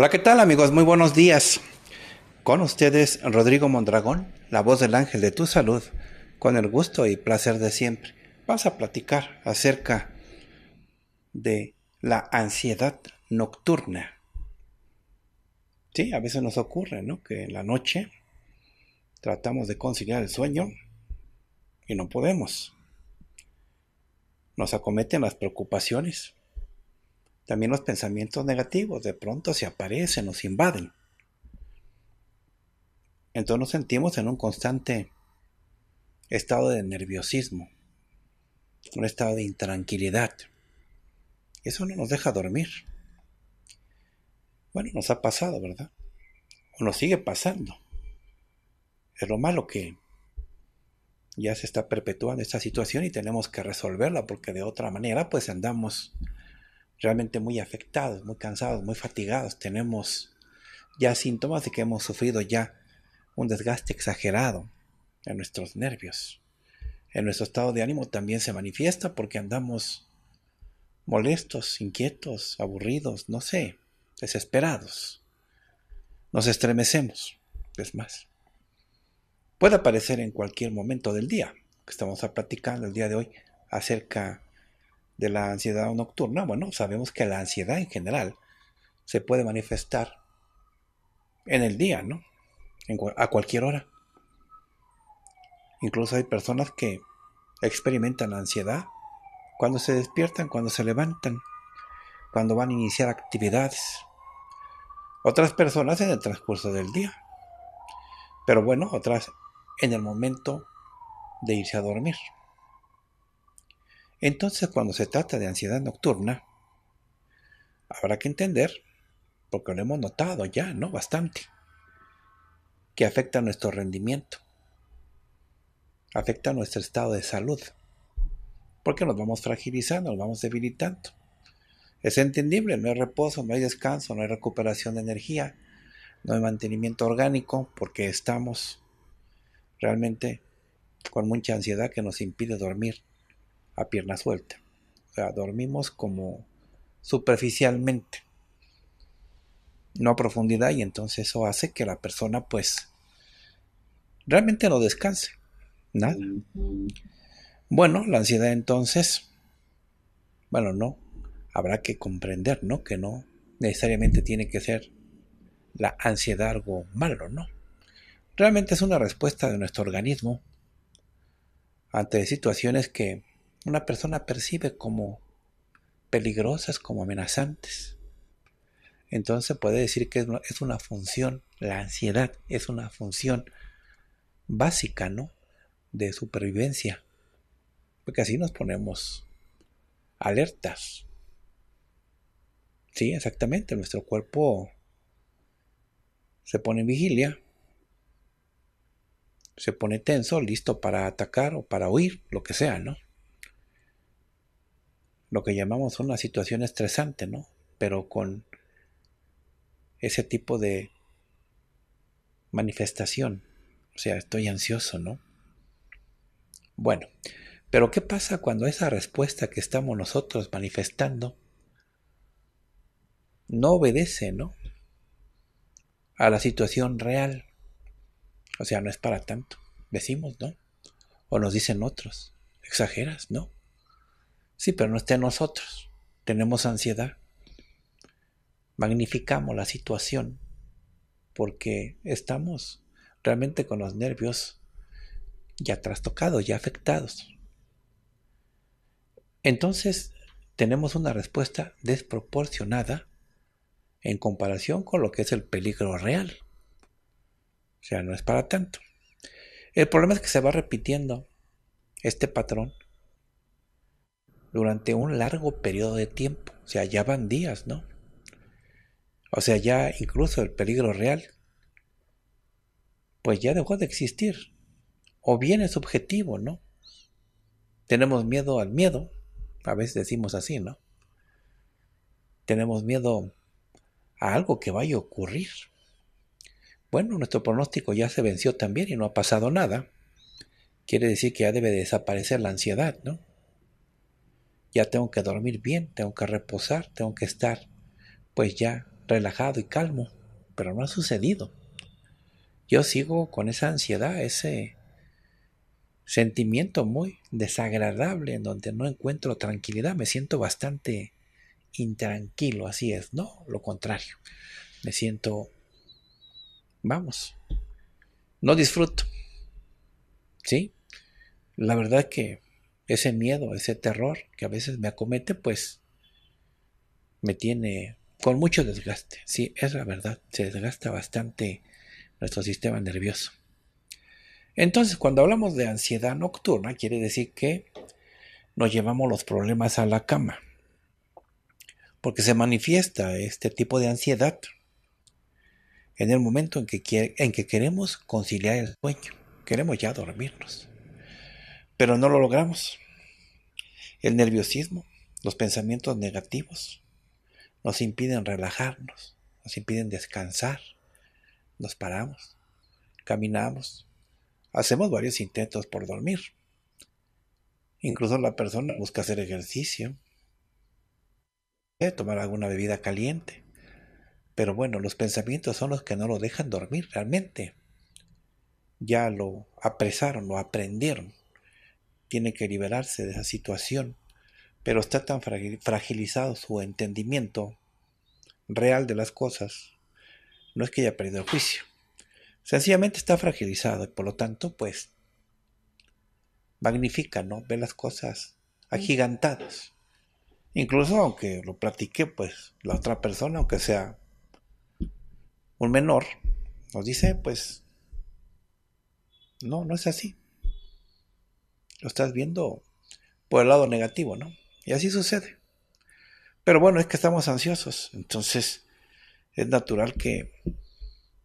Hola, ¿qué tal amigos? Muy buenos días. Con ustedes Rodrigo Mondragón, la voz del ángel de tu salud, con el gusto y placer de siempre. Vas a platicar acerca de la ansiedad nocturna. Sí, a veces nos ocurre, ¿no? Que en la noche tratamos de conciliar el sueño y no podemos. Nos acometen las preocupaciones, también los pensamientos negativos de pronto se aparecen, nos invaden. Entonces nos sentimos en un constante estado de nerviosismo, un estado de intranquilidad. Eso no nos deja dormir. Bueno, nos ha pasado, ¿verdad? O nos sigue pasando. Es lo malo que ya se está perpetuando esta situación y tenemos que resolverla porque de otra manera pues andamos realmente muy afectados, muy cansados, muy fatigados. Tenemos ya síntomas de que hemos sufrido ya un desgaste exagerado en nuestros nervios. En nuestro estado de ánimo también se manifiesta porque andamos molestos, inquietos, aburridos, no sé, desesperados. Nos estremecemos, es más. Puede aparecer en cualquier momento del día. que Estamos a platicando el día de hoy acerca de la ansiedad nocturna, bueno, sabemos que la ansiedad en general se puede manifestar en el día, ¿no? a cualquier hora. Incluso hay personas que experimentan ansiedad cuando se despiertan, cuando se levantan, cuando van a iniciar actividades. Otras personas en el transcurso del día. Pero bueno, otras en el momento de irse a dormir. Entonces, cuando se trata de ansiedad nocturna, habrá que entender, porque lo hemos notado ya, ¿no? Bastante, que afecta nuestro rendimiento, afecta nuestro estado de salud, porque nos vamos fragilizando, nos vamos debilitando. Es entendible, no hay reposo, no hay descanso, no hay recuperación de energía, no hay mantenimiento orgánico, porque estamos realmente con mucha ansiedad que nos impide dormir a pierna suelta. O sea, dormimos como superficialmente, no a profundidad, y entonces eso hace que la persona pues realmente no descanse. Nada. Bueno, la ansiedad entonces, bueno, no, habrá que comprender, ¿no? Que no necesariamente tiene que ser la ansiedad algo malo, ¿no? Realmente es una respuesta de nuestro organismo ante situaciones que una persona percibe como peligrosas, como amenazantes. Entonces puede decir que es una función, la ansiedad es una función básica, ¿no? De supervivencia. Porque así nos ponemos alertas. Sí, exactamente. Nuestro cuerpo se pone en vigilia, se pone tenso, listo para atacar o para huir, lo que sea, ¿no? lo que llamamos una situación estresante, ¿no? Pero con ese tipo de manifestación. O sea, estoy ansioso, ¿no? Bueno, pero ¿qué pasa cuando esa respuesta que estamos nosotros manifestando no obedece, ¿no? A la situación real. O sea, no es para tanto. Decimos, ¿no? O nos dicen otros. Exageras, ¿no? Sí, pero no está en nosotros. Tenemos ansiedad. Magnificamos la situación porque estamos realmente con los nervios ya trastocados, ya afectados. Entonces, tenemos una respuesta desproporcionada en comparación con lo que es el peligro real. O sea, no es para tanto. El problema es que se va repitiendo este patrón durante un largo periodo de tiempo. O sea, ya van días, ¿no? O sea, ya incluso el peligro real, pues ya dejó de existir. O bien es subjetivo ¿no? Tenemos miedo al miedo, a veces decimos así, ¿no? Tenemos miedo a algo que vaya a ocurrir. Bueno, nuestro pronóstico ya se venció también y no ha pasado nada. Quiere decir que ya debe desaparecer la ansiedad, ¿no? ya tengo que dormir bien, tengo que reposar, tengo que estar pues ya relajado y calmo, pero no ha sucedido. Yo sigo con esa ansiedad, ese sentimiento muy desagradable en donde no encuentro tranquilidad, me siento bastante intranquilo, así es, no, lo contrario, me siento, vamos, no disfruto, ¿sí? La verdad que ese miedo, ese terror que a veces me acomete, pues me tiene con mucho desgaste. Sí, es la verdad, se desgasta bastante nuestro sistema nervioso. Entonces, cuando hablamos de ansiedad nocturna, quiere decir que nos llevamos los problemas a la cama, porque se manifiesta este tipo de ansiedad en el momento en que, en que queremos conciliar el sueño, queremos ya dormirnos, pero no lo logramos. El nerviosismo, los pensamientos negativos, nos impiden relajarnos, nos impiden descansar. Nos paramos, caminamos, hacemos varios intentos por dormir. Incluso la persona busca hacer ejercicio, tomar alguna bebida caliente. Pero bueno, los pensamientos son los que no lo dejan dormir realmente. Ya lo apresaron, lo aprendieron tiene que liberarse de esa situación, pero está tan fragilizado su entendimiento real de las cosas, no es que haya perdido el juicio, sencillamente está fragilizado y por lo tanto, pues, magnifica, ¿no? Ve las cosas agigantadas. Incluso aunque lo platiqué, pues, la otra persona, aunque sea un menor, nos dice, pues, no, no es así lo estás viendo por el lado negativo, ¿no? Y así sucede. Pero bueno, es que estamos ansiosos, entonces es natural que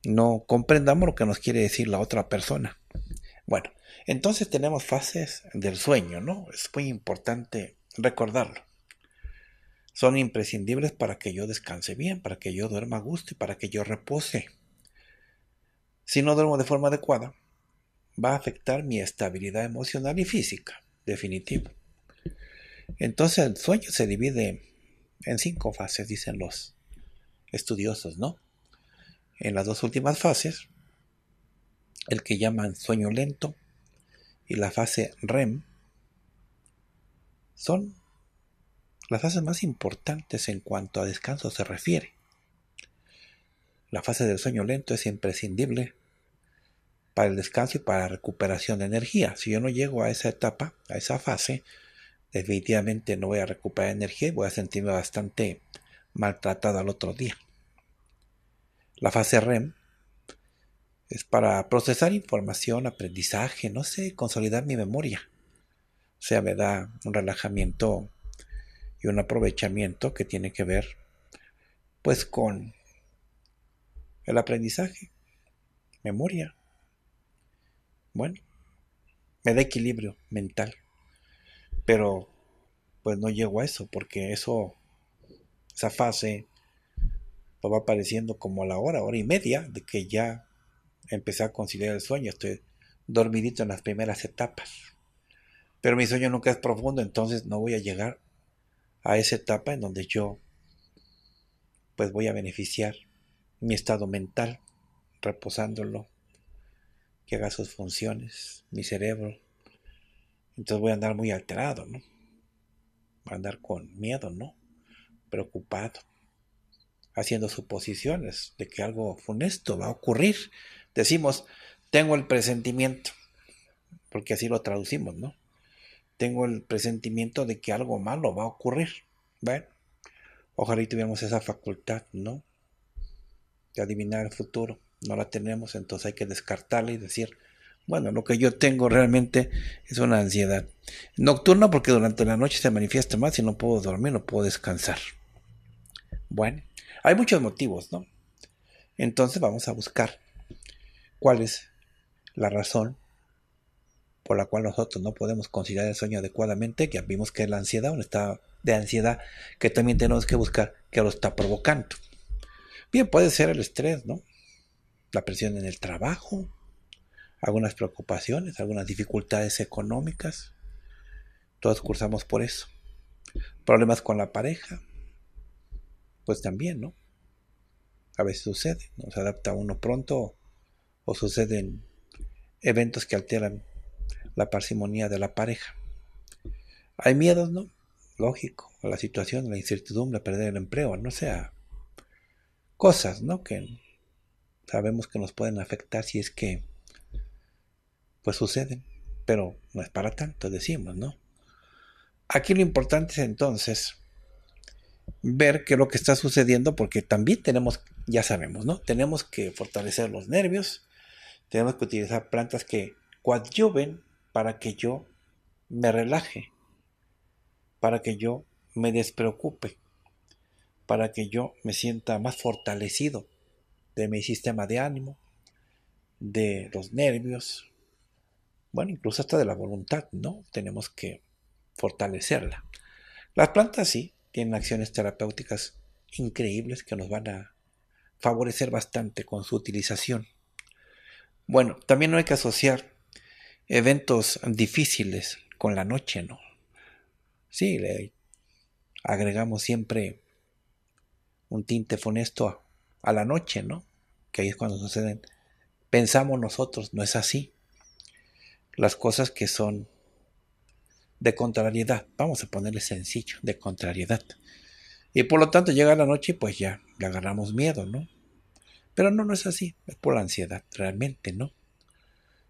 no comprendamos lo que nos quiere decir la otra persona. Bueno, entonces tenemos fases del sueño, ¿no? Es muy importante recordarlo. Son imprescindibles para que yo descanse bien, para que yo duerma a gusto y para que yo repose. Si no duermo de forma adecuada, va a afectar mi estabilidad emocional y física, definitivo. Entonces el sueño se divide en cinco fases, dicen los estudiosos, ¿no? En las dos últimas fases, el que llaman sueño lento y la fase REM, son las fases más importantes en cuanto a descanso se refiere. La fase del sueño lento es imprescindible para el descanso y para recuperación de energía. Si yo no llego a esa etapa, a esa fase, definitivamente no voy a recuperar energía y voy a sentirme bastante maltratado al otro día. La fase REM es para procesar información, aprendizaje, no sé, consolidar mi memoria. O sea, me da un relajamiento y un aprovechamiento que tiene que ver pues con el aprendizaje, memoria, bueno, me da equilibrio mental. Pero pues no llego a eso, porque eso, esa fase pues, va apareciendo como a la hora, hora y media de que ya empecé a conciliar el sueño. Estoy dormidito en las primeras etapas. Pero mi sueño nunca es profundo, entonces no voy a llegar a esa etapa en donde yo pues voy a beneficiar mi estado mental, reposándolo, que haga sus funciones, mi cerebro. Entonces voy a andar muy alterado, ¿no? Voy a andar con miedo, ¿no? Preocupado, haciendo suposiciones de que algo funesto va a ocurrir. Decimos, tengo el presentimiento, porque así lo traducimos, ¿no? Tengo el presentimiento de que algo malo va a ocurrir. Bueno, ojalá y tuviéramos esa facultad, ¿no? De adivinar el futuro no la tenemos, entonces hay que descartarla y decir, bueno, lo que yo tengo realmente es una ansiedad nocturna porque durante la noche se manifiesta más y no puedo dormir, no puedo descansar. Bueno, hay muchos motivos, ¿no? Entonces vamos a buscar cuál es la razón por la cual nosotros no podemos considerar el sueño adecuadamente, Ya vimos que es la ansiedad, un estado de ansiedad que también tenemos que buscar que lo está provocando. Bien, puede ser el estrés, ¿no? la presión en el trabajo, algunas preocupaciones, algunas dificultades económicas. Todos cursamos por eso. Problemas con la pareja, pues también, ¿no? A veces sucede, ¿no? se adapta uno pronto o suceden eventos que alteran la parcimonía de la pareja. Hay miedos, ¿no? Lógico, la situación, la incertidumbre, perder el empleo, no sea cosas, ¿no? Que sabemos que nos pueden afectar si es que pues suceden, pero no es para tanto, decimos, ¿no? Aquí lo importante es entonces ver qué es lo que está sucediendo porque también tenemos, ya sabemos, ¿no? Tenemos que fortalecer los nervios, tenemos que utilizar plantas que coadyuven para que yo me relaje, para que yo me despreocupe, para que yo me sienta más fortalecido, de mi sistema de ánimo, de los nervios, bueno, incluso hasta de la voluntad, ¿no? Tenemos que fortalecerla. Las plantas sí tienen acciones terapéuticas increíbles que nos van a favorecer bastante con su utilización. Bueno, también no hay que asociar eventos difíciles con la noche, ¿no? Sí, le agregamos siempre un tinte funesto a la noche, ¿no? Que ahí es cuando suceden. Pensamos nosotros, no es así. Las cosas que son de contrariedad, vamos a ponerle sencillo, de contrariedad. Y por lo tanto llega la noche y pues ya, le agarramos miedo, ¿no? Pero no, no es así, es por la ansiedad, realmente, ¿no?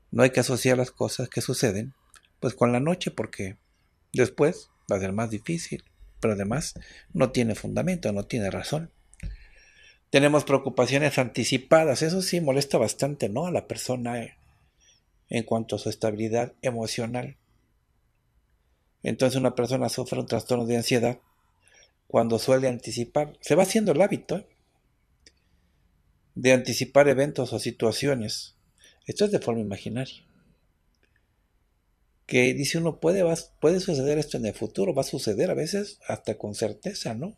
No hay que asociar las cosas que suceden, pues con la noche, porque después va a ser más difícil, pero además no tiene fundamento, no tiene razón. Tenemos preocupaciones anticipadas. Eso sí molesta bastante, ¿no? A la persona en cuanto a su estabilidad emocional. Entonces una persona sufre un trastorno de ansiedad cuando suele anticipar, se va haciendo el hábito ¿eh? de anticipar eventos o situaciones. Esto es de forma imaginaria. Que dice uno, puede, puede suceder esto en el futuro, va a suceder a veces hasta con certeza, ¿no?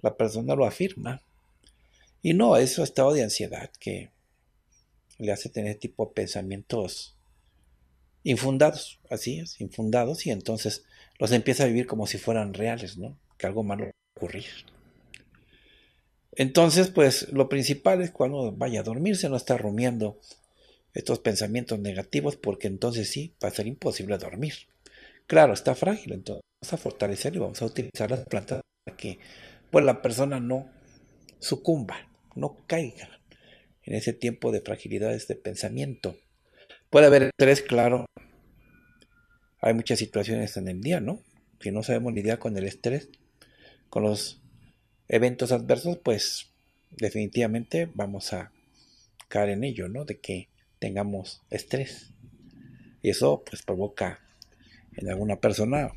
La persona lo afirma. Y no, es estado de ansiedad que le hace tener tipo pensamientos infundados, así es, infundados, y entonces los empieza a vivir como si fueran reales, ¿no? Que algo malo va a ocurrir. Entonces, pues lo principal es cuando vaya a dormirse, no está rumiando estos pensamientos negativos, porque entonces sí va a ser imposible dormir. Claro, está frágil, entonces vamos a fortalecer y vamos a utilizar las plantas para que pues, la persona no sucumba no caiga en ese tiempo de fragilidades de pensamiento. Puede haber estrés, claro. Hay muchas situaciones en el día, ¿no? Si no sabemos lidiar con el estrés, con los eventos adversos, pues definitivamente vamos a caer en ello, ¿no? De que tengamos estrés. Y eso pues provoca en alguna persona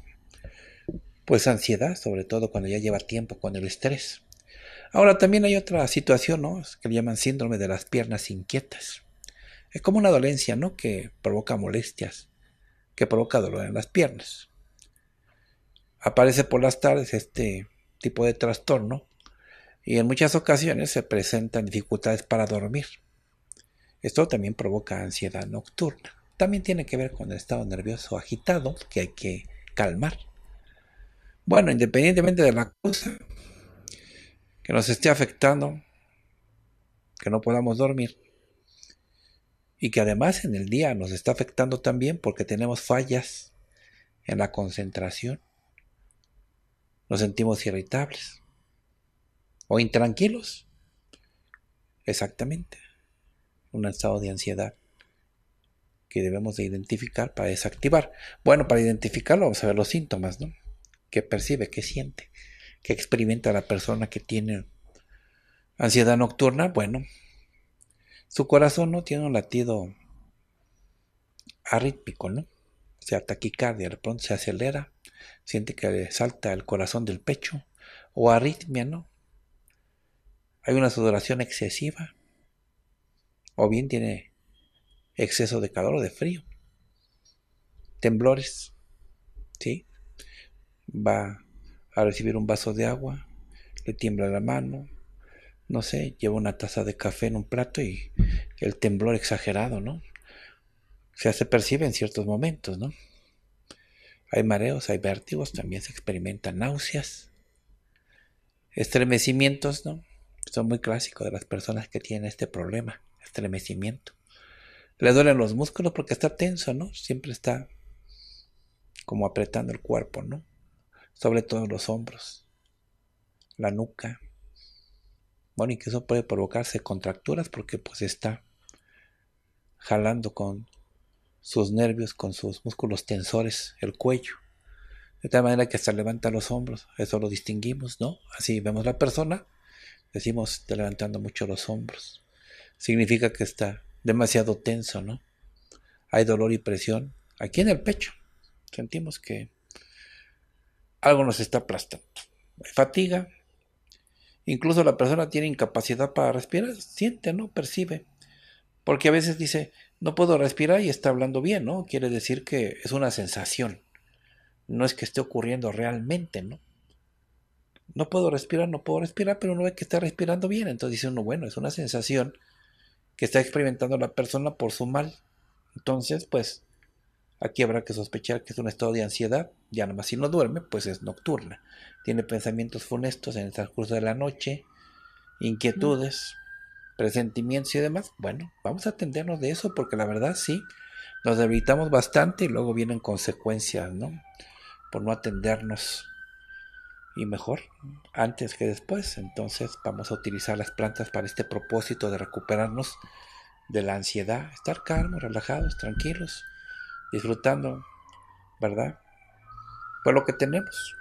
pues ansiedad, sobre todo cuando ya lleva tiempo con el estrés. Ahora también hay otra situación, ¿no? que le llaman síndrome de las piernas inquietas. Es como una dolencia, ¿no? Que provoca molestias, que provoca dolor en las piernas. Aparece por las tardes este tipo de trastorno y en muchas ocasiones se presentan dificultades para dormir. Esto también provoca ansiedad nocturna. También tiene que ver con el estado nervioso agitado que hay que calmar. Bueno, independientemente de la cosa, que nos esté afectando, que no podamos dormir y que además en el día nos está afectando también porque tenemos fallas en la concentración. Nos sentimos irritables o intranquilos. Exactamente. Un estado de ansiedad que debemos de identificar para desactivar. Bueno, para identificarlo vamos a ver los síntomas, ¿no? ¿Qué percibe? ¿Qué siente? que experimenta la persona que tiene ansiedad nocturna, bueno, su corazón no tiene un latido arrítmico, ¿no? O sea, taquicardia, de pronto se acelera, siente que le salta el corazón del pecho, o arritmia, ¿no? Hay una sudoración excesiva, o bien tiene exceso de calor o de frío, temblores, ¿sí? Va a recibir un vaso de agua, le tiembla la mano, no sé, lleva una taza de café en un plato y el temblor exagerado, ¿no? O sea, se percibe en ciertos momentos, ¿no? Hay mareos, hay vértigos, también se experimentan náuseas, estremecimientos, ¿no? Son muy clásicos de las personas que tienen este problema, estremecimiento. Le duelen los músculos porque está tenso, ¿no? Siempre está como apretando el cuerpo, ¿no? sobre todos los hombros, la nuca. Bueno, y que eso puede provocarse contracturas porque pues está jalando con sus nervios, con sus músculos tensores, el cuello. De tal manera que hasta levanta los hombros, eso lo distinguimos, ¿no? Así vemos la persona, decimos, está levantando mucho los hombros. Significa que está demasiado tenso, ¿no? Hay dolor y presión aquí en el pecho. Sentimos que algo nos está aplastando. Hay fatiga. Incluso la persona tiene incapacidad para respirar, siente, ¿no? Percibe. Porque a veces dice, no puedo respirar y está hablando bien, ¿no? Quiere decir que es una sensación. No es que esté ocurriendo realmente, ¿no? No puedo respirar, no puedo respirar, pero uno ve que está respirando bien. Entonces dice uno, bueno, es una sensación que está experimentando la persona por su mal. Entonces, pues, Aquí habrá que sospechar que es un estado de ansiedad, ya nomás si no duerme, pues es nocturna. Tiene pensamientos funestos en el transcurso de la noche, inquietudes, presentimientos y demás. Bueno, vamos a atendernos de eso porque la verdad sí, nos debilitamos bastante y luego vienen consecuencias, ¿no? Por no atendernos y mejor antes que después. Entonces vamos a utilizar las plantas para este propósito de recuperarnos de la ansiedad, estar calmos, relajados, tranquilos disfrutando, ¿verdad? Pues lo que tenemos,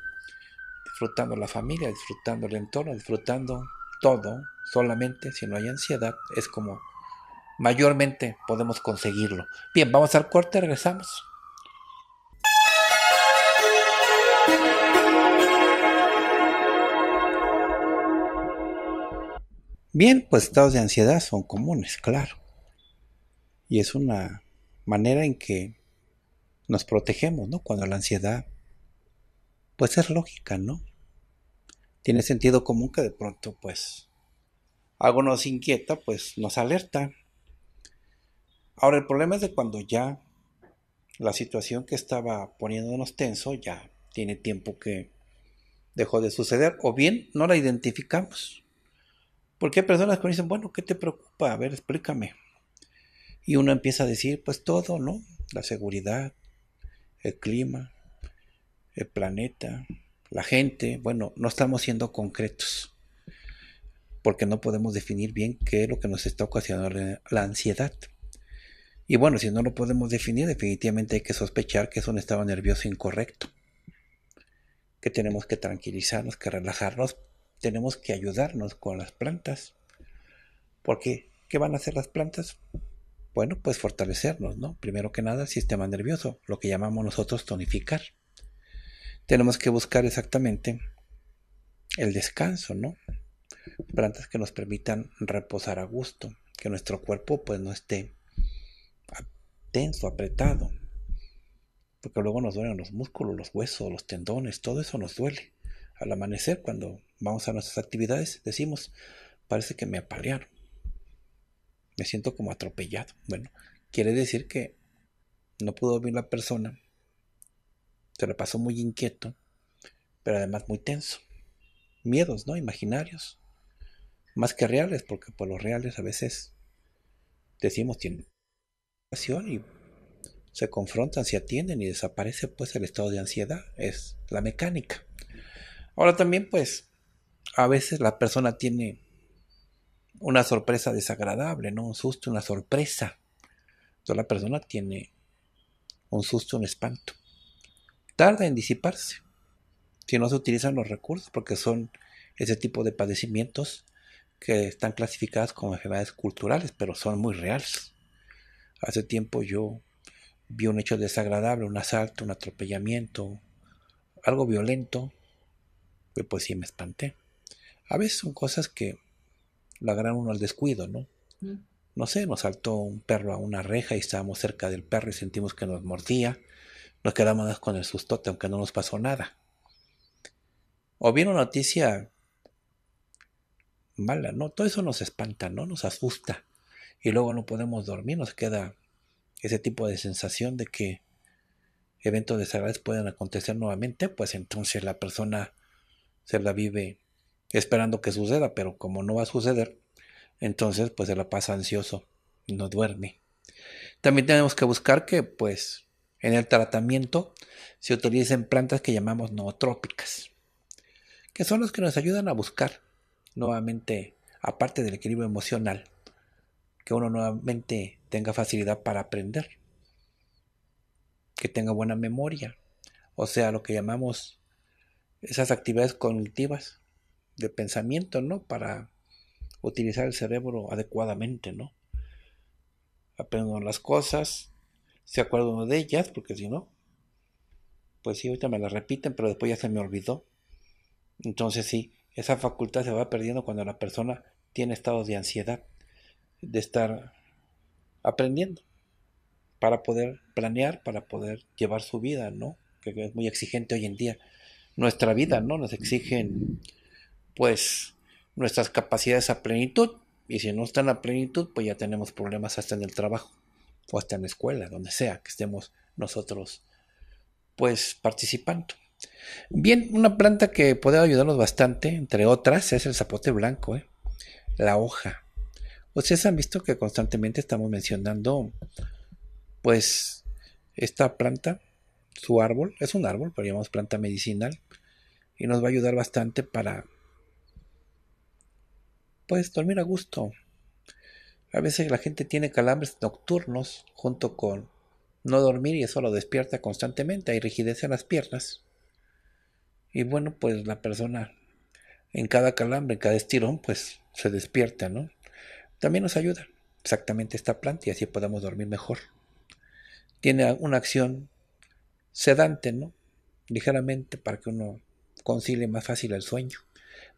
disfrutando la familia, disfrutando el entorno, disfrutando todo, solamente si no hay ansiedad, es como mayormente podemos conseguirlo. Bien, vamos al corte, regresamos. Bien, pues estados de ansiedad son comunes, claro. Y es una manera en que nos protegemos, ¿no? Cuando la ansiedad, pues es lógica, ¿no? Tiene sentido común que de pronto, pues, algo nos inquieta, pues nos alerta. Ahora, el problema es de cuando ya la situación que estaba poniéndonos tenso ya tiene tiempo que dejó de suceder, o bien no la identificamos. Porque hay personas que dicen, bueno, ¿qué te preocupa? A ver, explícame. Y uno empieza a decir, pues todo, ¿no? La seguridad, el clima, el planeta, la gente. Bueno, no estamos siendo concretos porque no podemos definir bien qué es lo que nos está ocasionando la ansiedad. Y bueno, si no lo podemos definir, definitivamente hay que sospechar que es un estado nervioso incorrecto, que tenemos que tranquilizarnos, que relajarnos, tenemos que ayudarnos con las plantas, porque ¿qué van a hacer las plantas? Bueno, pues fortalecernos, ¿no? Primero que nada, el sistema nervioso, lo que llamamos nosotros tonificar. Tenemos que buscar exactamente el descanso, ¿no? Plantas que nos permitan reposar a gusto, que nuestro cuerpo pues no esté tenso, apretado, porque luego nos duelen los músculos, los huesos, los tendones, todo eso nos duele. Al amanecer, cuando vamos a nuestras actividades, decimos, parece que me apalearon me siento como atropellado. Bueno, quiere decir que no pudo dormir la persona, se le pasó muy inquieto, pero además muy tenso. Miedos, ¿no? Imaginarios, más que reales, porque por pues, los reales a veces decimos tienen y se confrontan, se atienden y desaparece pues el estado de ansiedad, es la mecánica. Ahora también pues a veces la persona tiene una sorpresa desagradable, ¿no? Un susto, una sorpresa. Entonces la persona tiene un susto, un espanto. Tarda en disiparse si no se utilizan los recursos, porque son ese tipo de padecimientos que están clasificados como enfermedades culturales, pero son muy reales. Hace tiempo yo vi un hecho desagradable, un asalto, un atropellamiento, algo violento, y pues sí me espanté. A veces son cosas que la gran uno al descuido, ¿no? No sé, nos saltó un perro a una reja y estábamos cerca del perro y sentimos que nos mordía. Nos quedamos con el sustote, aunque no nos pasó nada. O bien una noticia mala, ¿no? Todo eso nos espanta, ¿no? Nos asusta. Y luego no podemos dormir, nos queda ese tipo de sensación de que eventos desagradables pueden acontecer nuevamente, pues entonces la persona se la vive esperando que suceda, pero como no va a suceder, entonces pues se la pasa ansioso, no duerme. También tenemos que buscar que pues en el tratamiento se utilicen plantas que llamamos nootrópicas, que son las que nos ayudan a buscar nuevamente, aparte del equilibrio emocional, que uno nuevamente tenga facilidad para aprender, que tenga buena memoria, o sea, lo que llamamos esas actividades cognitivas de pensamiento, ¿no? Para utilizar el cerebro adecuadamente, ¿no? Aprendo las cosas, se acuerdo de ellas, porque si no, pues sí, ahorita me las repiten, pero después ya se me olvidó. Entonces sí, esa facultad se va perdiendo cuando la persona tiene estados de ansiedad, de estar aprendiendo, para poder planear, para poder llevar su vida, ¿no? Que es muy exigente hoy en día. Nuestra vida, ¿no? Nos exigen pues nuestras capacidades a plenitud. Y si no están a plenitud, pues ya tenemos problemas hasta en el trabajo o hasta en la escuela, donde sea que estemos nosotros pues participando. Bien, una planta que puede ayudarnos bastante, entre otras, es el zapote blanco, ¿eh? la hoja. Ustedes han visto que constantemente estamos mencionando, pues, esta planta, su árbol, es un árbol, pero llamamos planta medicinal, y nos va a ayudar bastante para pues dormir a gusto. A veces la gente tiene calambres nocturnos junto con no dormir y eso lo despierta constantemente. Hay rigidez en las piernas. Y bueno, pues la persona en cada calambre, en cada estirón, pues se despierta, ¿no? También nos ayuda exactamente esta planta y así podamos dormir mejor. Tiene una acción sedante, ¿no? Ligeramente para que uno concilie más fácil el sueño.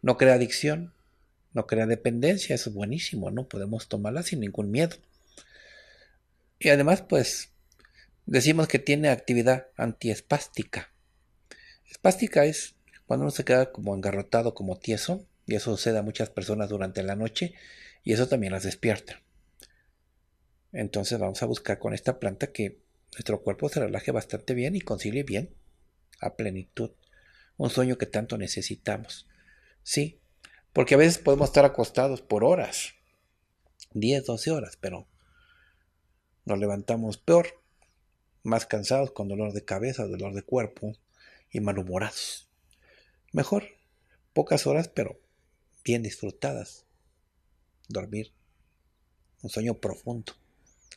No crea adicción, no crea dependencia, eso es buenísimo, ¿no? Podemos tomarla sin ningún miedo. Y además, pues, decimos que tiene actividad antiespástica. Espástica es cuando uno se queda como engarrotado, como tieso, y eso sucede a muchas personas durante la noche, y eso también las despierta. Entonces vamos a buscar con esta planta que nuestro cuerpo se relaje bastante bien y concilie bien, a plenitud, un sueño que tanto necesitamos. Sí, porque a veces podemos estar acostados por horas, 10, 12 horas, pero nos levantamos peor, más cansados, con dolor de cabeza, dolor de cuerpo y malhumorados. Mejor, pocas horas, pero bien disfrutadas. Dormir, un sueño profundo,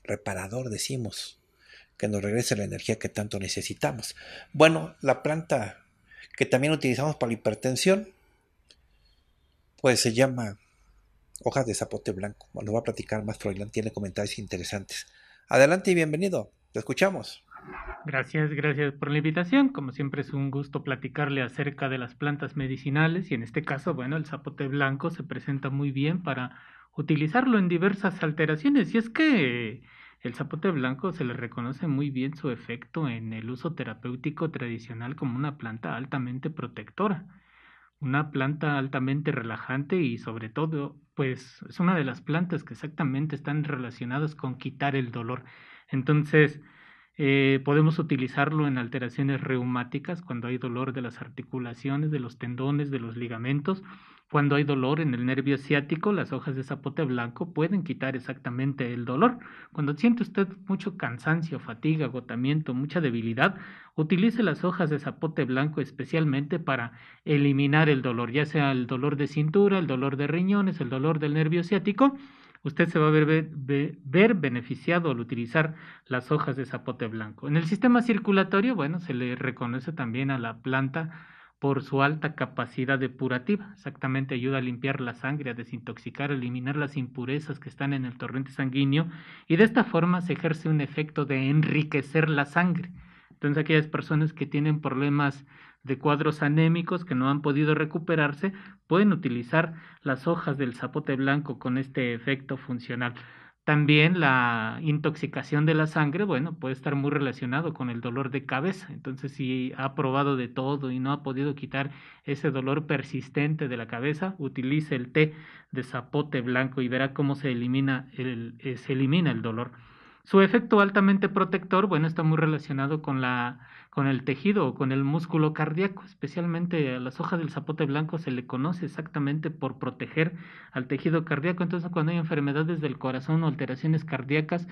reparador, decimos, que nos regrese la energía que tanto necesitamos. Bueno, la planta que también utilizamos para la hipertensión, pues se llama Hojas de Zapote Blanco. Lo va a platicar más, Froilán tiene comentarios interesantes. Adelante y bienvenido, te escuchamos. Gracias, gracias por la invitación. Como siempre es un gusto platicarle acerca de las plantas medicinales y en este caso, bueno, el zapote blanco se presenta muy bien para utilizarlo en diversas alteraciones y es que el zapote blanco se le reconoce muy bien su efecto en el uso terapéutico tradicional como una planta altamente protectora una planta altamente relajante y sobre todo, pues es una de las plantas que exactamente están relacionadas con quitar el dolor. Entonces, eh, podemos utilizarlo en alteraciones reumáticas, cuando hay dolor de las articulaciones, de los tendones, de los ligamentos, cuando hay dolor en el nervio ciático, las hojas de zapote blanco pueden quitar exactamente el dolor. Cuando siente usted mucho cansancio, fatiga, agotamiento, mucha debilidad, utilice las hojas de zapote blanco especialmente para eliminar el dolor, ya sea el dolor de cintura, el dolor de riñones, el dolor del nervio ciático. Usted se va a ver, beneficiado al utilizar las hojas de zapote blanco. En el sistema circulatorio, bueno, se le reconoce también a la planta por su alta capacidad depurativa. Exactamente, ayuda a limpiar la sangre, a desintoxicar, a eliminar las impurezas que están en el torrente sanguíneo y de esta forma se ejerce un efecto de enriquecer la sangre. Entonces aquellas personas que tienen problemas de cuadros anémicos que no han podido recuperarse pueden utilizar las hojas del zapote blanco con este efecto funcional. También la intoxicación de la sangre, bueno, puede estar muy relacionado con el dolor de cabeza. Entonces, si ha probado de todo y no ha podido quitar ese dolor persistente de la cabeza, utilice el té de zapote blanco y verá cómo se elimina el, eh, se elimina el dolor. Su efecto altamente protector, bueno, está muy relacionado con la con el tejido o con el músculo cardíaco. Especialmente a las hojas del zapote blanco se le conoce exactamente por proteger al tejido cardíaco. Entonces cuando hay enfermedades del corazón o alteraciones cardíacas,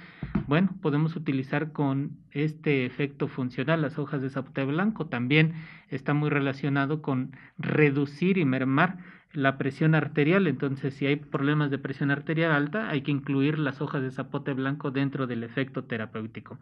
bueno, podemos utilizar con este efecto funcional las hojas de zapote blanco. También está muy relacionado con reducir y mermar la presión arterial. Entonces, si hay problemas de presión arterial alta, hay que incluir las hojas de zapote blanco dentro del efecto terapéutico.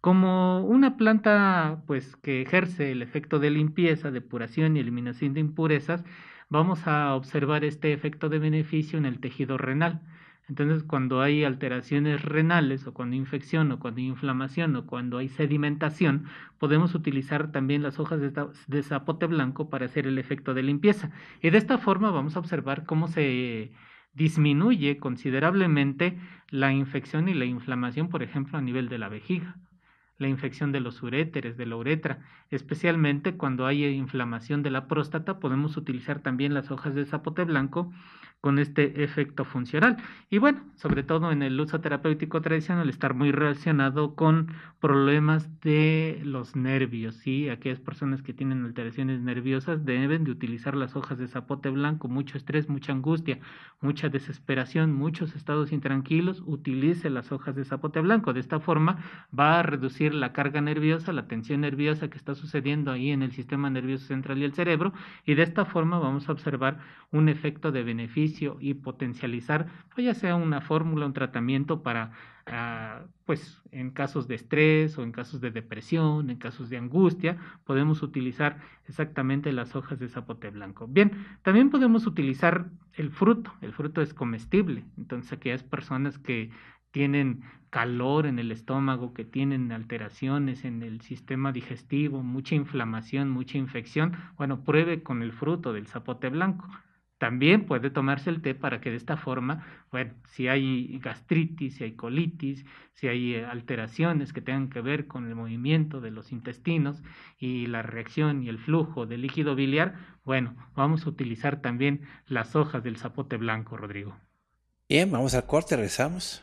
Como una planta pues que ejerce el efecto de limpieza, depuración y eliminación de impurezas, vamos a observar este efecto de beneficio en el tejido renal. Entonces, cuando hay alteraciones renales o cuando hay infección o cuando hay inflamación o cuando hay sedimentación, podemos utilizar también las hojas de, zapote blanco para hacer el efecto de limpieza. Y de esta forma vamos a observar cómo se disminuye considerablemente la infección y la inflamación, por ejemplo, a nivel de la vejiga la infección de los uréteres, de la uretra. Especialmente cuando hay inflamación de la próstata, podemos utilizar también las hojas de zapote blanco con este efecto funcional. Y bueno, sobre todo en el uso terapéutico tradicional, estar muy relacionado con problemas de los nervios. ¿sí? Aquellas personas que tienen alteraciones nerviosas deben de utilizar las hojas de zapote blanco. Mucho estrés, mucha angustia, mucha desesperación, muchos estados intranquilos. Utilice las hojas de zapote blanco. De esta forma va a reducir la carga nerviosa, la tensión nerviosa que está sucediendo ahí en el sistema nervioso central y el cerebro. Y de esta forma vamos a observar un efecto de beneficio y potencializar, pues, ya sea una fórmula, un tratamiento para, ah, pues en casos de estrés o en casos de depresión, en casos de angustia, podemos utilizar exactamente las hojas de zapote blanco. Bien, también podemos utilizar el fruto, el fruto es comestible, entonces aquellas personas que tienen calor en el estómago, que tienen alteraciones en el sistema digestivo, mucha inflamación, mucha infección, bueno, pruebe con el fruto del zapote blanco. También puede tomarse el té para que de esta forma, bueno, si hay gastritis, si hay colitis, si hay eh, alteraciones que tengan que ver con el movimiento de los intestinos y la reacción y el flujo del líquido biliar, bueno, vamos a utilizar también las hojas del zapote blanco, Rodrigo. Bien, vamos al corte, regresamos.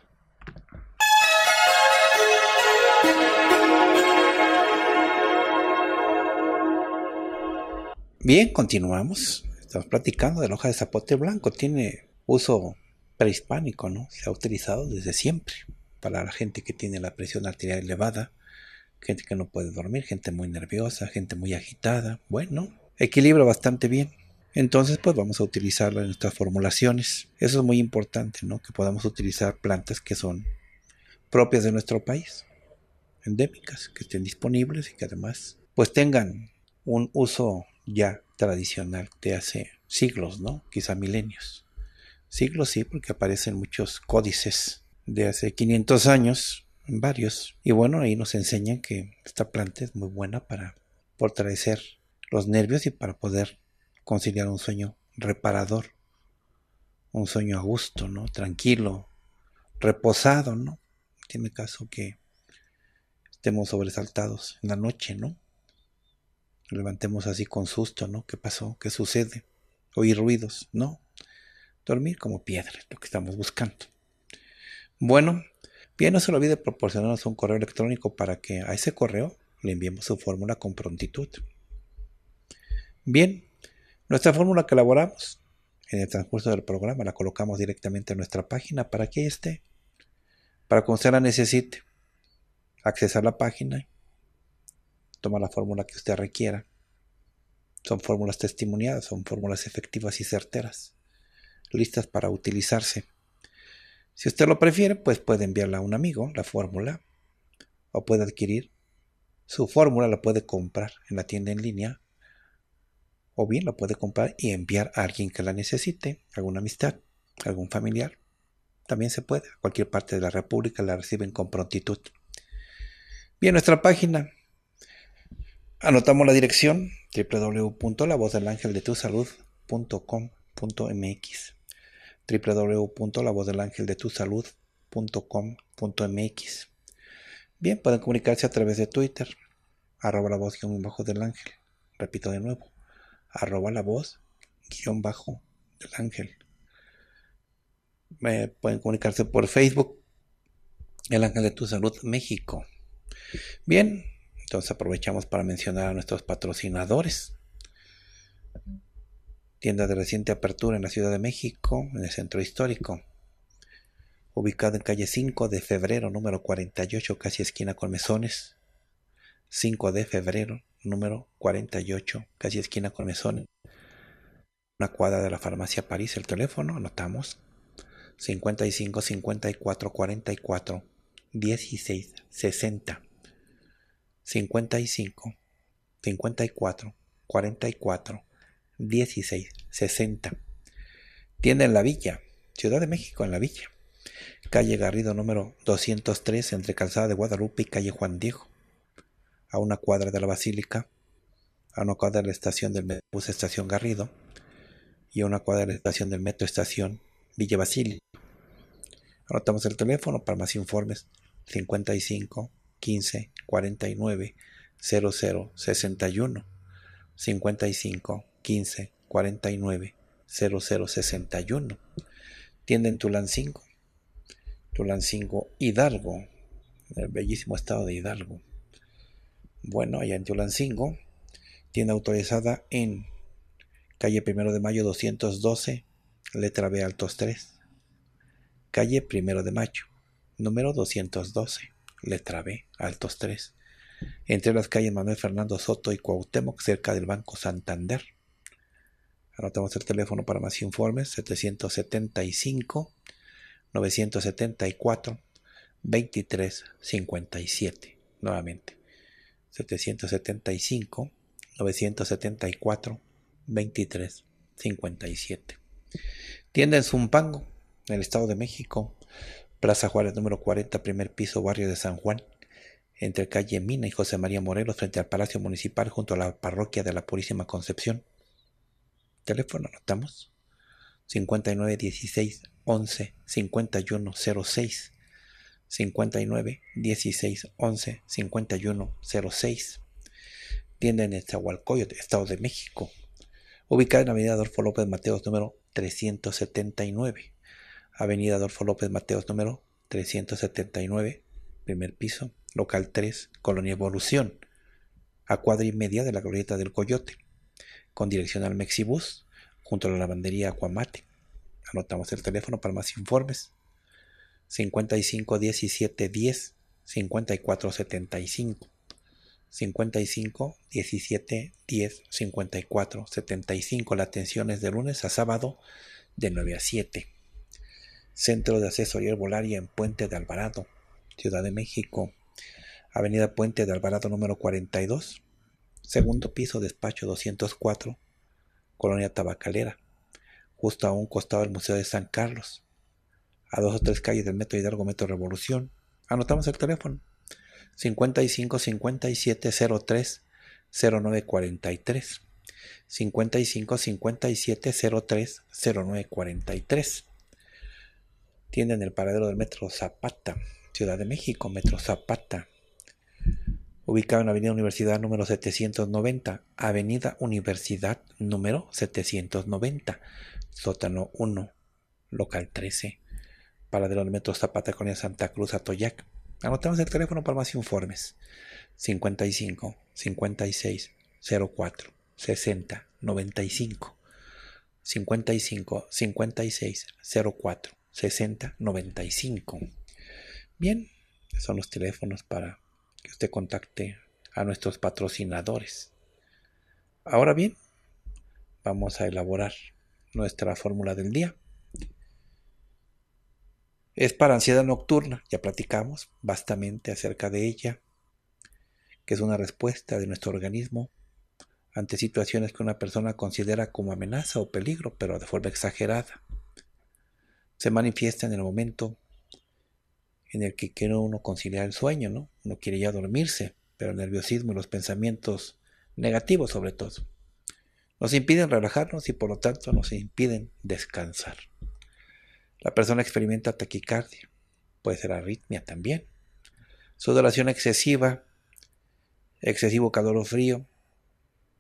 Bien, continuamos estamos platicando de la hoja de zapote blanco, tiene uso prehispánico, ¿no? Se ha utilizado desde siempre para la gente que tiene la presión arterial elevada, gente que no puede dormir, gente muy nerviosa, gente muy agitada. Bueno, equilibra bastante bien. Entonces, pues vamos a utilizarla en nuestras formulaciones. Eso es muy importante, ¿no? Que podamos utilizar plantas que son propias de nuestro país, endémicas, que estén disponibles y que además, pues tengan un uso ya tradicional de hace siglos, ¿no? Quizá milenios. Siglos sí, porque aparecen muchos códices de hace 500 años, varios. Y bueno, ahí nos enseñan que esta planta es muy buena para fortalecer los nervios y para poder conciliar un sueño reparador, un sueño a gusto, ¿no? Tranquilo, reposado, ¿no? Tiene caso que estemos sobresaltados en la noche, ¿no? levantemos así con susto, ¿no? ¿Qué pasó? ¿Qué sucede? Oír ruidos, ¿no? Dormir como piedra, lo que estamos buscando. Bueno, bien, no se olvide proporcionarnos un correo electrónico para que a ese correo le enviemos su fórmula con prontitud. Bien, nuestra fórmula que elaboramos en el transcurso del programa la colocamos directamente en nuestra página para que esté, para cuando usted la necesite, accesar la página toma la fórmula que usted requiera. Son fórmulas testimoniadas, son fórmulas efectivas y certeras, listas para utilizarse. Si usted lo prefiere, pues puede enviarla a un amigo, la fórmula, o puede adquirir su fórmula, la puede comprar en la tienda en línea, o bien la puede comprar y enviar a alguien que la necesite, alguna amistad, algún familiar. También se puede, a cualquier parte de la República la reciben con prontitud. Bien, nuestra página Anotamos la dirección www.lavozdelangeldetusalud.com.mx www.lavozdelangeldetusalud.com.mx Bien, pueden comunicarse a través de Twitter, arroba la voz guión bajo del ángel. Repito de nuevo, arroba la voz guión bajo del ángel. Eh, pueden comunicarse por Facebook, el ángel de tu salud México. Bien, entonces aprovechamos para mencionar a nuestros patrocinadores. Tienda de reciente apertura en la Ciudad de México, en el centro histórico. Ubicado en calle 5 de febrero, número 48, casi esquina con mesones. 5 de febrero, número 48, casi esquina con mesones. Una cuadra de la farmacia París, el teléfono, anotamos. 55 54 44 16 60. 55, 54, 44, 16, 60. Tienda en la Villa, Ciudad de México en la Villa. Calle Garrido número 203 entre Calzada de Guadalupe y Calle Juan Diego. A una cuadra de la Basílica, a una cuadra de la estación del Metro Estación Garrido y a una cuadra de la estación del Metro Estación Villa Basílica. Anotamos el teléfono para más informes 55 15 49 00 61 55 15 49 00 61 tienda en Tulancingo Tulancingo Hidalgo el bellísimo estado de Hidalgo bueno allá en Tulancingo tienda autorizada en calle primero de mayo 212 letra B altos 3 calle primero de mayo número 212 letra B, altos 3, entre las calles Manuel Fernando Soto y Cuauhtémoc, cerca del Banco Santander. Anotamos el teléfono para más informes, 775 974 2357. Nuevamente, 775 974 2357. Tienda en Zumpango, en el Estado de México. Plaza Juárez número 40, primer piso, barrio de San Juan, entre calle Mina y José María Morelos, frente al Palacio Municipal, junto a la parroquia de la Purísima Concepción. Teléfono, anotamos. 59 16 11 51 06. 59 16 11 51 06. Tienda en Estado de México. Ubicada en la avenida Adolfo López Mateos, número 379. Avenida Adolfo López Mateos número 379, primer piso, local 3, Colonia Evolución, a cuadra y media de la glorieta del Coyote, con dirección al Mexibus, junto a la lavandería Acuamate. Anotamos el teléfono para más informes. 55 17 10 54 75 55 17 10 54 75 La atención es de lunes a sábado de 9 a 7. Centro de Asesoría Herbolaria en Puente de Alvarado, Ciudad de México. Avenida Puente de Alvarado número 42, segundo piso, despacho 204, Colonia Tabacalera, justo a un costado del Museo de San Carlos, a dos o tres calles del Metro Hidalgo, Metro Revolución. Anotamos el teléfono. 55 57 03 0943 55 57 03 0943 tienda en el paradero del Metro Zapata, Ciudad de México, Metro Zapata, ubicado en Avenida Universidad número 790, Avenida Universidad número 790, sótano 1, local 13, paradero del Metro Zapata, Colonia Santa Cruz, Atoyac. Anotamos el teléfono para más informes. 55 56 04 60 95 55 56 04 6095. Bien, son los teléfonos para que usted contacte a nuestros patrocinadores. Ahora bien, vamos a elaborar nuestra fórmula del día. Es para ansiedad nocturna, ya platicamos bastante acerca de ella, que es una respuesta de nuestro organismo ante situaciones que una persona considera como amenaza o peligro, pero de forma exagerada se manifiesta en el momento en el que quiere uno conciliar el sueño, ¿no? Uno quiere ya dormirse, pero el nerviosismo y los pensamientos negativos sobre todo nos impiden relajarnos y por lo tanto nos impiden descansar. La persona experimenta taquicardia, puede ser arritmia también, sudoración excesiva, excesivo calor o frío,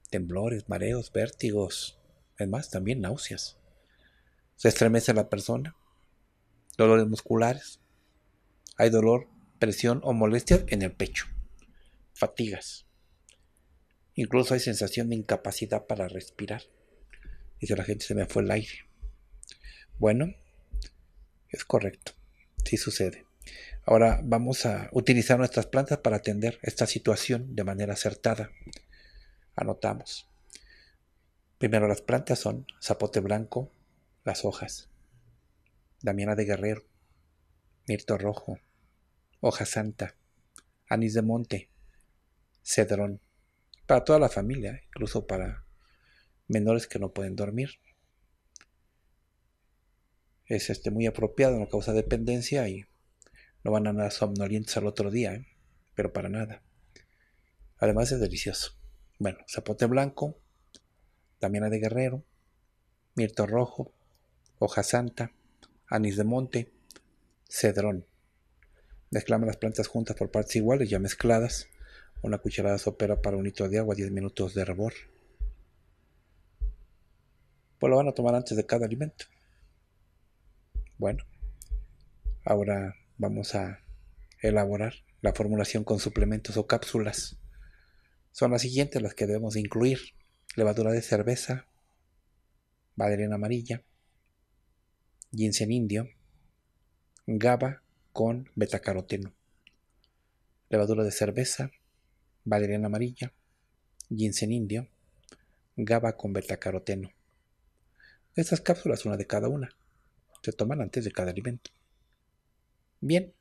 temblores, mareos, vértigos, además también náuseas. Se estremece la persona, dolores musculares, hay dolor, presión o molestias en el pecho, fatigas, incluso hay sensación de incapacidad para respirar. Dice la gente, se me fue el aire. Bueno, es correcto, sí sucede. Ahora vamos a utilizar nuestras plantas para atender esta situación de manera acertada. Anotamos. Primero las plantas son zapote blanco, las hojas, Damiana de Guerrero, Mirto Rojo, Hoja Santa, Anís de Monte, Cedrón, para toda la familia, incluso para menores que no pueden dormir. Es este, muy apropiado, no causa dependencia y no van a nada somnolientos al otro día, ¿eh? pero para nada. Además es delicioso. Bueno, zapote blanco, Damiana de Guerrero, mirto rojo, hoja santa, anís de monte, cedrón. Mezclame las plantas juntas por partes iguales, ya mezcladas. Una cucharada sopera para un litro de agua, 10 minutos de hervor. Pues lo van a tomar antes de cada alimento. Bueno, ahora vamos a elaborar la formulación con suplementos o cápsulas. Son las siguientes las que debemos incluir. Levadura de cerveza, madrina amarilla, ginseng indio, GABA con betacaroteno, levadura de cerveza, valeriana amarilla, ginseng indio, GABA con betacaroteno. Estas cápsulas, una de cada una, se toman antes de cada alimento. Bien,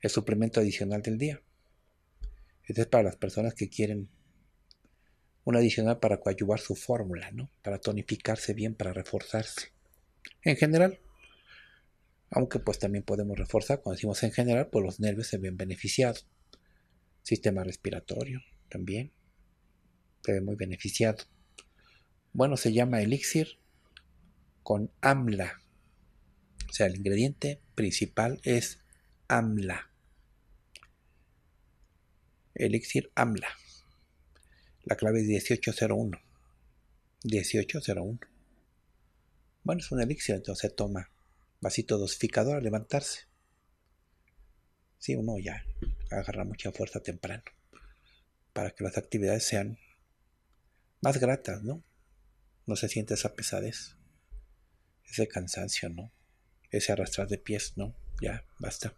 el suplemento adicional del día. Este es para las personas que quieren un adicional para coadyuvar su fórmula, ¿no? Para tonificarse bien, para reforzarse en general. Aunque pues también podemos reforzar, cuando decimos en general, pues los nervios se ven beneficiados. Sistema respiratorio también se ve muy beneficiado. Bueno, se llama elixir con AMLA. O sea, el ingrediente principal es AMLA. Elixir AMLA. La clave es 1801. 1801. Bueno, es un elixir, entonces toma vasito dosificador, levantarse. Sí, uno ya agarra mucha fuerza temprano para que las actividades sean más gratas, ¿no? No se siente esa pesadez, ese cansancio, ¿no? Ese arrastrar de pies, ¿no? Ya, basta.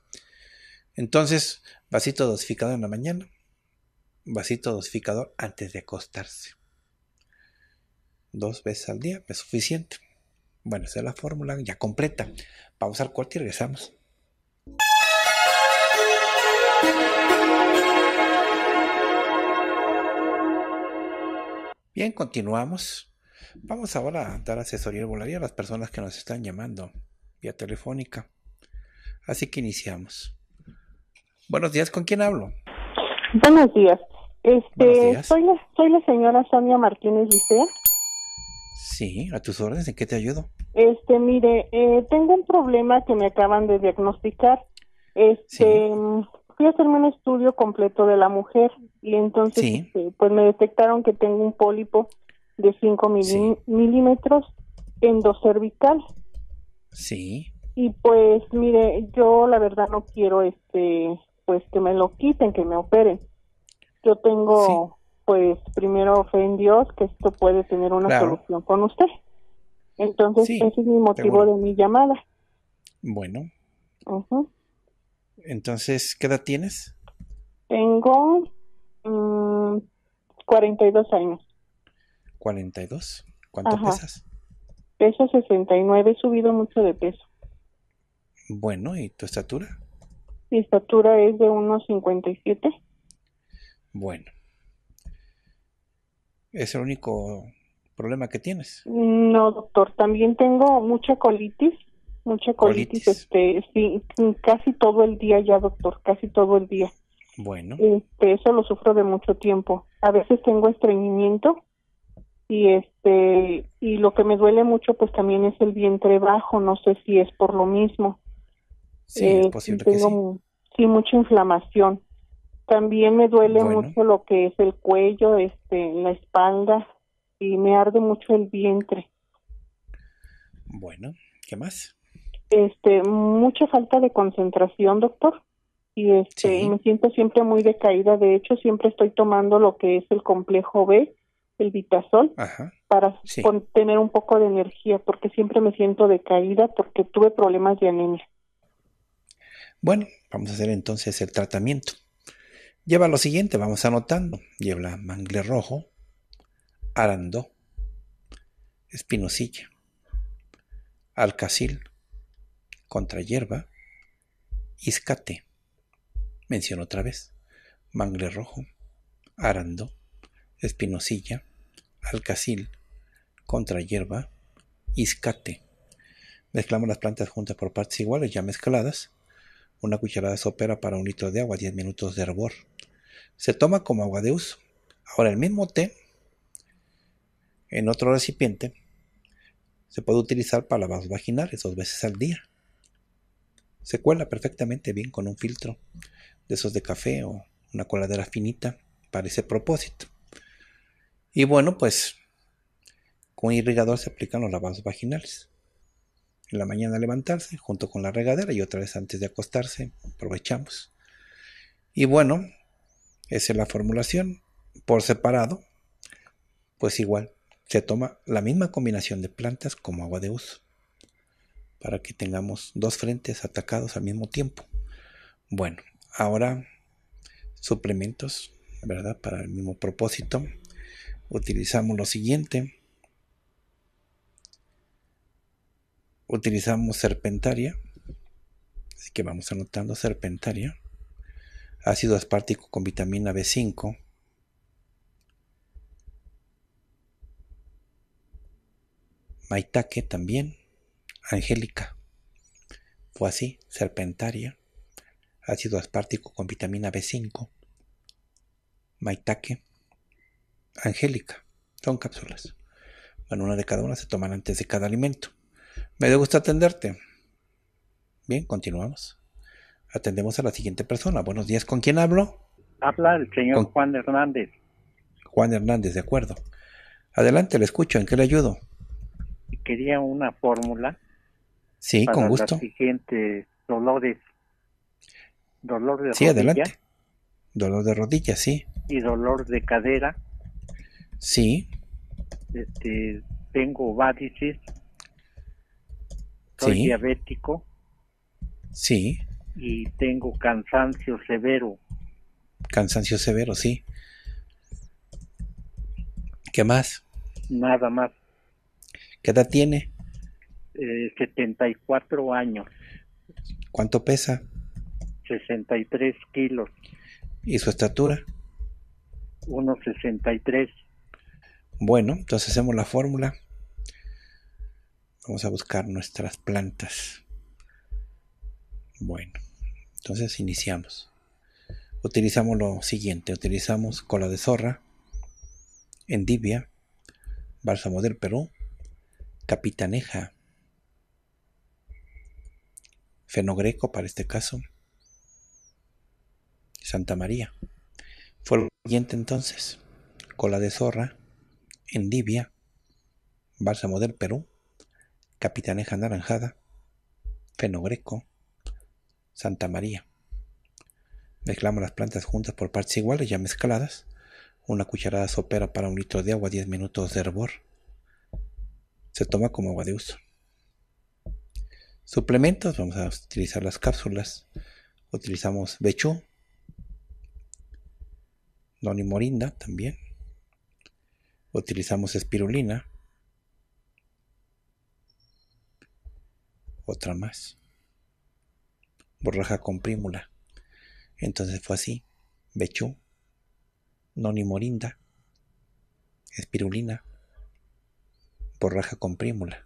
Entonces, vasito dosificador en la mañana, vasito dosificador antes de acostarse. Dos veces al día es suficiente. Bueno, esa es la fórmula ya completa. Pausa al corte y regresamos. Bien, continuamos. Vamos ahora a dar asesoría volaría a las personas que nos están llamando vía telefónica. Así que iniciamos. Buenos días, ¿con quién hablo? Buenos días. Este, Soy, soy la señora Sonia Martínez Licea. Sí, a tus órdenes, ¿en qué te ayudo? Este, mire, eh, tengo un problema que me acaban de diagnosticar. Este, fui a hacerme un estudio completo de la mujer y entonces, este, pues me detectaron que tengo un pólipo de 5 milímetros endocervical. Sí. Y pues, mire, yo la verdad no quiero, este, pues que me lo quiten, que me operen. Yo tengo pues primero fe en Dios que esto puede tener una solución con usted. Entonces, ese es mi motivo de mi llamada. Bueno. Entonces, ¿qué edad tienes? Tengo 42 mm, años. ¿42? ¿Cuánto pesas? Peso 69, he subido mucho de peso. Bueno, ¿y tu estatura? Mi estatura es de unos 57. Bueno, es el único problema que tienes. No, doctor, también tengo mucha colitis, mucha colitis, este, sí, casi todo el día ya, doctor, casi todo el día. Bueno. Este, eso lo sufro de mucho tiempo. A veces tengo estreñimiento y este y lo que me duele mucho pues también es el vientre bajo, no sé si es por lo mismo. Sí, eh, posible tengo, que sí. sí. mucha inflamación. También me duele mucho lo que es el cuello, este, la espalda y me arde mucho el vientre. Bueno, ¿qué más? Este, mucha falta de concentración, doctor. Y este, me siento siempre muy decaída. De hecho, siempre estoy tomando lo que es el complejo B, el Vitasol, para tener un poco de energía, porque siempre me siento decaída porque tuve problemas de anemia. Bueno, vamos a hacer entonces el tratamiento lleva lo siguiente, vamos anotando. Lleva mangle rojo, arando, espinosilla, alcacil, hierba, iscate. Menciono otra vez, mangle rojo, arando, espinosilla, alcacil, hierba, iscate. Mezclamos las plantas juntas por partes iguales, ya mezcladas una cucharada de sopera para un litro de agua, 10 minutos de hervor. Se toma como agua de uso. Ahora, el mismo té, en otro recipiente, se puede utilizar para lavados vaginales dos veces al día. Se cuela perfectamente bien con un filtro de esos de café o una coladera finita para ese propósito. Y bueno, pues con irrigador se aplican los lavados vaginales en la mañana levantarse junto con la regadera y otra vez antes de acostarse aprovechamos. Y bueno, esa es la formulación. Por separado, pues igual, se toma la misma combinación de plantas como agua de uso, para que tengamos dos frentes atacados al mismo tiempo. Bueno, ahora suplementos, ¿verdad? Para el mismo propósito, utilizamos lo siguiente utilizamos serpentaria, así que vamos anotando serpentaria, ácido aspartico con vitamina B5, maitake también, angélica, fue así, serpentaria, ácido aspartico con vitamina B5, maitake, angélica, son cápsulas. Bueno, una de cada una se toman antes de cada alimento. Me gusto atenderte. Bien, continuamos. Atendemos a la siguiente persona. Buenos días, ¿con quién hablo? Habla el señor Juan Hernández. Juan Hernández, de acuerdo. Adelante, le escucho. ¿En qué le ayudo? Quería una fórmula. Sí, con gusto. Los dolores. Dolor de sí, adelante. Dolor de rodilla, sí. Y dolor de cadera. Sí. Este, tengo varices soy diabético. Sí. Y tengo cansancio severo. Cansancio severo, sí. ¿Qué más? Nada más. ¿Qué edad tiene? 74 eh, años. ¿Cuánto pesa? 63 kilos. ¿Y su estatura? 1,63. Bueno, entonces hacemos la fórmula. Vamos a buscar nuestras plantas. Bueno, entonces iniciamos. Utilizamos lo siguiente. Utilizamos cola de zorra, endivia, bálsamo del Perú, capitaneja, fenogreco para este caso, Santa María. Fue lo siguiente entonces. Cola de zorra, endivia, bálsamo del Perú, Capitaneja Anaranjada, Fenogreco, Santa María. Mezclamos las plantas juntas por partes iguales ya mezcladas. Una cucharada sopera para un litro de agua, 10 minutos de hervor. Se toma como agua de uso. Suplementos, vamos a utilizar las cápsulas. Utilizamos bechú, Morinda también. Utilizamos espirulina, otra más. Borraja con prímula. Entonces fue así. Bechú, Noni Morinda, Espirulina, borraja con prímula.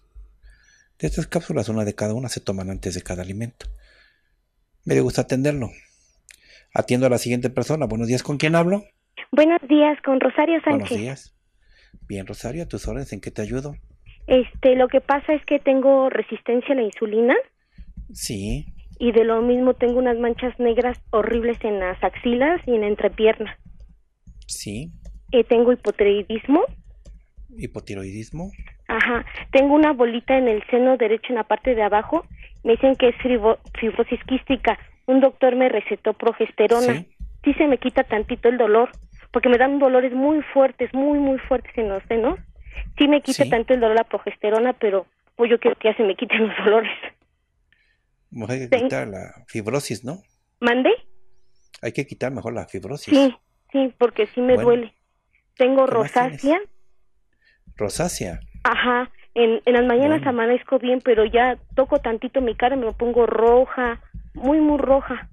De estas cápsulas, una de cada una se toman antes de cada alimento. Me gusta atenderlo. Atiendo a la siguiente persona. Buenos días, ¿con quién hablo? Buenos días, con Rosario Sánchez. Buenos días. Bien, Rosario, a tus órdenes, ¿en qué te ayudo? Este, lo que pasa es que tengo resistencia a la insulina. Sí. Y de lo mismo tengo unas manchas negras horribles en las axilas y en la entrepierna. Sí. Eh, tengo hipotiroidismo. ¿Hipotiroidismo? Ajá. Tengo una bolita en el seno derecho en la parte de abajo. Me dicen que es fibrosis quística. Un doctor me recetó progesterona. Sí. sí se me quita tantito el dolor, porque me dan dolores muy fuertes, muy, muy fuertes en los senos sí me quita tanto el dolor la progesterona, pero pues, yo quiero que ya se me quiten los dolores. hay que quitar la fibrosis, ¿no? mande Hay que quitar mejor la fibrosis. Sí, sí, porque sí me duele. Tengo rosácea. ¿Rosácea? Ajá. En, en las mañanas amanezco bien, pero ya toco tantito mi cara, me lo pongo roja, muy, muy roja.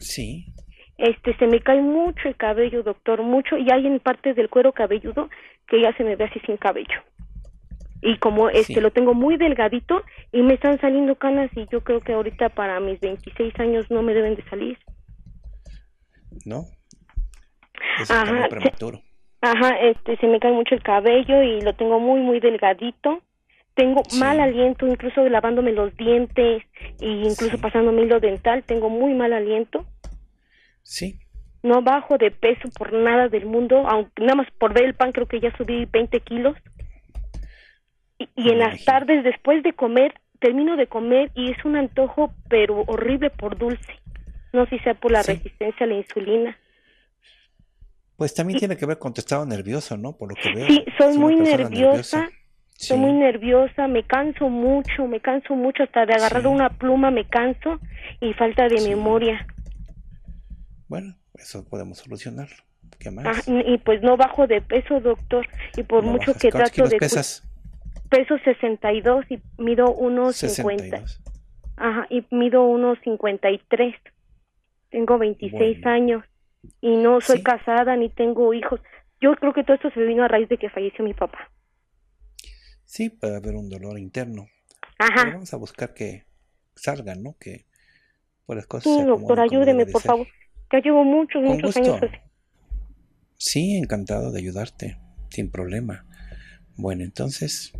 Sí. Este, se me cae mucho el cabello, doctor, mucho, y hay en parte del cuero cabelludo que ya se me ve así sin cabello. Y como este lo tengo muy delgadito y me están saliendo canas y yo creo que ahorita para mis 26 años no me deben de salir. ¿No? ajá, ajá, este se me cae mucho el cabello y lo tengo muy muy delgadito. Tengo mal aliento, incluso lavándome los dientes e incluso pasándome hilo dental, tengo muy mal aliento. Sí, no bajo de peso por nada del mundo, aunque nada más por ver el pan creo que ya subí 20 kilos. Y, en las tardes después de comer, termino de comer y es un antojo pero horrible por dulce. No sé si sea por la resistencia a la insulina. Pues también tiene que ver con tu estado nervioso, ¿no? Por lo que veo. Sí, soy muy nerviosa. Soy muy nerviosa, me canso mucho, me canso mucho, hasta de agarrar una pluma me canso y falta de memoria. Bueno, eso podemos solucionarlo. ¿Qué más? y, pues no bajo de peso, doctor. Y por mucho que trato de... pesas? Peso 62 y mido unos 50. Ajá, y mido unos 53. Tengo 26 años y no soy casada ni tengo hijos. Yo creo que todo esto se vino a raíz de que falleció mi papá. Sí, puede haber un dolor interno. Ajá. vamos a buscar que salgan, ¿no? Que por las cosas. doctor, ayúdeme, por favor. Te llevo muchos, Sí, encantado de ayudarte, sin problema. Bueno, entonces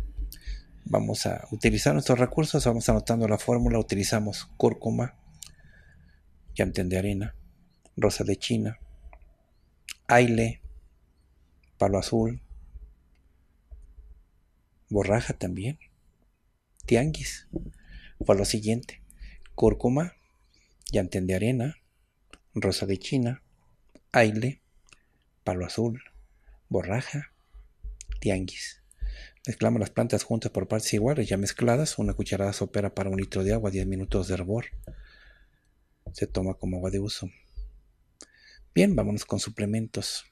vamos a utilizar nuestros recursos, vamos anotando la fórmula, utilizamos cúrcuma, llantén de arena, rosa de china, aile, palo azul, borraja también, tianguis. Fue lo siguiente, cúrcuma, llantén de arena, rosa de China, aile, palo azul, borraja, tianguis. Mezclamos las plantas juntas por partes iguales, ya mezcladas, una cucharada sopera para un litro de agua, 10 minutos de hervor. Se toma como agua de uso. Bien, vámonos con suplementos.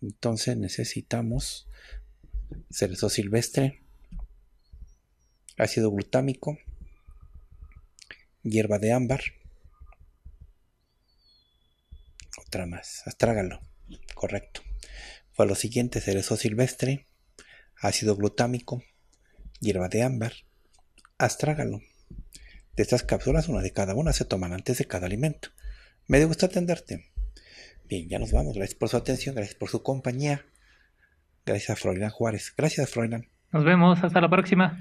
Entonces necesitamos cerezo silvestre, ácido glutámico, hierba de ámbar, más, Astrágalo. Correcto. Fue lo siguiente, cerezo silvestre, ácido glutámico, hierba de ámbar, astrágalo. De estas cápsulas, una de cada una se toman antes de cada alimento. Me gusta atenderte. Bien, ya nos vamos. Gracias por su atención, gracias por su compañía. Gracias a Froilán Juárez. Gracias, Froilán. Nos vemos, hasta la próxima.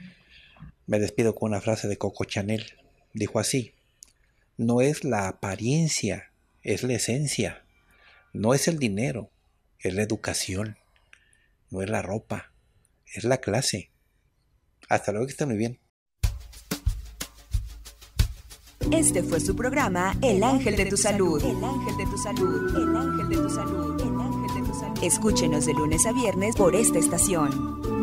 Me despido con una frase de Coco Chanel. Dijo así, no es la apariencia, es la esencia. No es el dinero, es la educación, no es la ropa, es la clase. Hasta luego, que estén muy bien. Este fue su programa El Ángel de tu Salud. El Ángel de tu Salud. El Ángel de tu Salud. El Ángel de tu Salud. Escúchenos de lunes a viernes por esta estación.